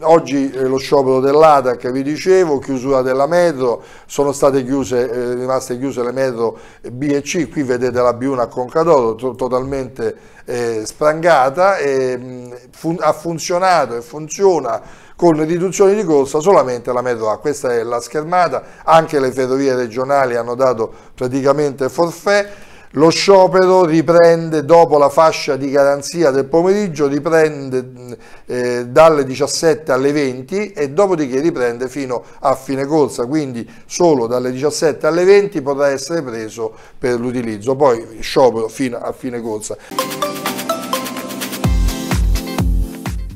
Oggi eh, lo sciopero dell'ATAC, vi dicevo, chiusura della metro, sono state chiuse, eh, rimaste chiuse le metro B e C, qui vedete la B1 a Concadoro to totalmente eh, sprangata, fun ha funzionato e funziona con riduzioni di corsa solamente la metro A, questa è la schermata, anche le ferrovie regionali hanno dato praticamente forfè, lo sciopero riprende dopo la fascia di garanzia del pomeriggio, riprende eh, dalle 17 alle 20 e dopodiché riprende fino a fine corsa, quindi solo dalle 17 alle 20 potrà essere preso per l'utilizzo, poi sciopero fino a fine corsa.